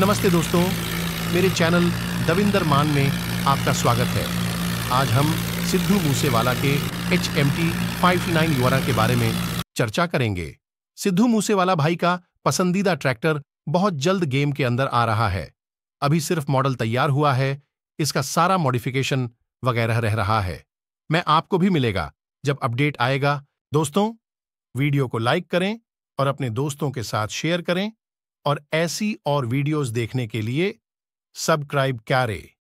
नमस्ते दोस्तों मेरे चैनल दविंदर मान में आपका स्वागत है आज हम सिद्धू मूसेवाला के H M T five nine युवारा के बारे में चर्चा करेंगे सिद्धू मूसेवाला भाई का पसंदीदा ट्रैक्टर बहुत जल्द गेम के अंदर आ रहा है अभी सिर्फ मॉडल तैयार हुआ है इसका सारा मॉडिफिकेशन वगैरह रह रहा है मैं आपको भी मिलेगा जब अपडेट आएगा दोस्तों वीडियो को लाइक करें और अपने दोस्तों के साथ शेयर करें और ऐसी और वीडियोस देखने के लिए सब्सक्राइब क्यारे